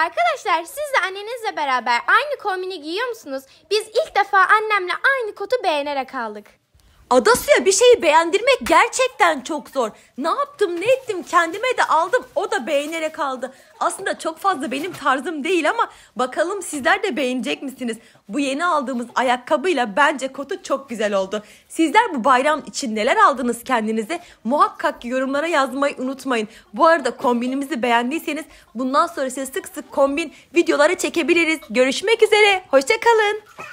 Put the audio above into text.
Arkadaşlar siz de annenizle beraber aynı kombini giyiyor musunuz? Biz ilk defa annemle aynı kotu beğenerek aldık. Adasu'ya bir şeyi beğendirmek gerçekten çok zor. Ne yaptım ne ettim kendime de aldım o da beğenerek aldı. Aslında çok fazla benim tarzım değil ama bakalım sizler de beğenecek misiniz? Bu yeni aldığımız ayakkabıyla bence kotu çok güzel oldu. Sizler bu bayram için neler aldınız kendinize? Muhakkak yorumlara yazmayı unutmayın. Bu arada kombinimizi beğendiyseniz bundan sonra size sık sık kombin videoları çekebiliriz. Görüşmek üzere. Hoşçakalın.